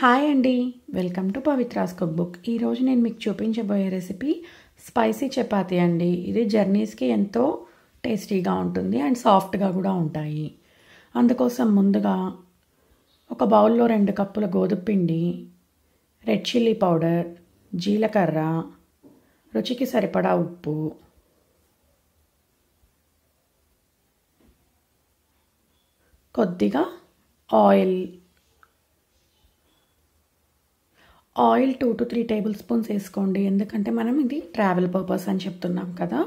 hi అండి welcome to Pavitra's cook book ఈరోజు నేను మీకు చూపించబోయే రెసిపీ స్పైసీ చపాతి అండి ఇది జర్నీస్కి ఎంతో టేస్టీగా ఉంటుంది అండ్ సాఫ్ట్గా కూడా ఉంటాయి అందుకోసం ముందుగా ఒక బౌల్లో రెండు కప్పుల గోధుమ పిండి రెడ్ చిల్లీ పౌడర్ జీలకర్ర రుచికి సరిపడా ఉప్పు కొద్దిగా oil oil two to three tablespoons వేసుకోండి ఎందుకంటే మనం ఇది ట్రావెల్ పర్పస్ అని చెప్తున్నాం కదా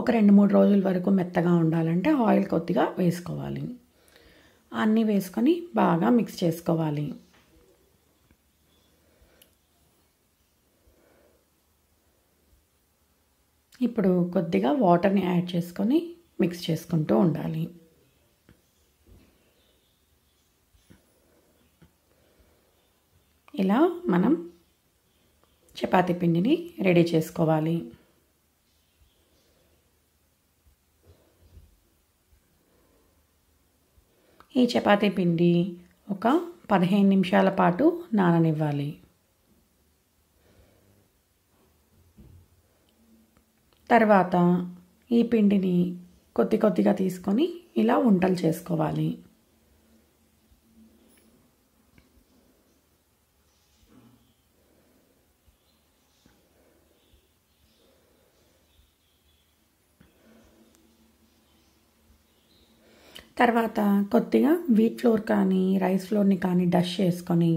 ఒక రెండు మూడు రోజుల వరకు మెత్తగా ఉండాలంటే ఆయిల్ కొద్దిగా వేసుకోవాలి అన్నీ వేసుకొని బాగా మిక్స్ చేసుకోవాలి ఇప్పుడు కొద్దిగా వాటర్ని యాడ్ చేసుకొని మిక్స్ చేసుకుంటూ ఉండాలి ఇలా మనం చపాతి పిండిని రెడీ చేసుకోవాలి ఈ చపాతి పిండి ఒక పదిహేను నిమిషాల పాటు నాననివ్వాలి తర్వాత ఈ పిండిని కొద్ది కొద్దిగా తీసుకొని ఇలా వంటలు చేసుకోవాలి తర్వాత కొద్దిగా వీట్ ఫ్లోర్ కానీ రైస్ ఫ్లోర్ని కానీ డష్ చేసుకొని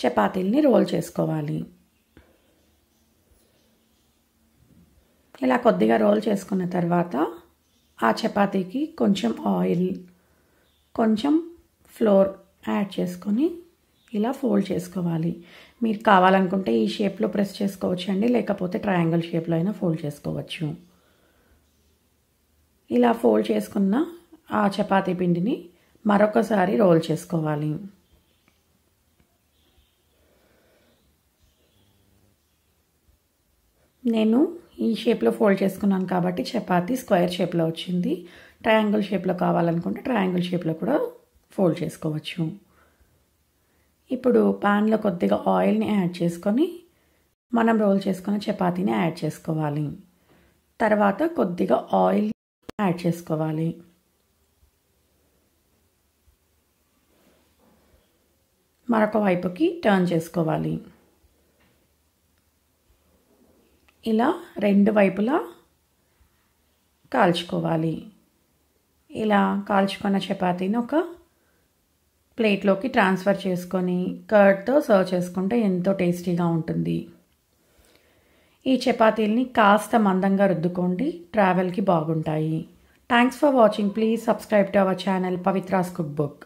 చపాతీల్ని రోల్ చేసుకోవాలి ఇలా కొద్దిగా రోల్ చేసుకున్న తర్వాత ఆ చపాతీకి కొంచెం ఆయిల్ కొంచెం ఫ్లోర్ యాడ్ చేసుకొని ఇలా ఫోల్డ్ చేసుకోవాలి మీరు కావాలనుకుంటే ఈ షేప్లో ప్రెస్ చేసుకోవచ్చు అండి లేకపోతే ట్రయాంగిల్ షేప్లో అయినా ఫోల్డ్ చేసుకోవచ్చు ఇలా ఫోల్డ్ చేసుకున్న ఆ చపాతీ పిండిని మరొకసారి రోల్ చేసుకోవాలి నేను ఈ షేప్లో ఫోల్డ్ చేసుకున్నాను కాబట్టి చపాతీ స్క్వేర్ షేప్లో వచ్చింది ట్రయాంగిల్ షేప్లో కావాలనుకుంటే ట్రయాంగిల్ షేప్లో కూడా ఫోల్డ్ చేసుకోవచ్చు ఇప్పుడు ప్యాన్లో కొద్దిగా ఆయిల్ని యాడ్ చేసుకొని మనం రోల్ చేసుకున్న చపాతీని యాడ్ చేసుకోవాలి తర్వాత కొద్దిగా ఆయిల్ యాడ్ చేసుకోవాలి మరొక వైపుకి టర్న్ చేసుకోవాలి ఇలా రెండు వైపులా కాల్చుకోవాలి ఇలా కాల్చుకున్న చపాతీని ఒక ప్లేట్లోకి ట్రాన్స్ఫర్ చేసుకొని కర్డ్తో సర్వ్ చేసుకుంటే ఎంతో టేస్టీగా ఉంటుంది ఈ చపాతీల్ని కాస్త మందంగా రుద్దుకోండి ట్రావెల్కి బాగుంటాయి thanks for watching please subscribe to our channel Pavitra's cook book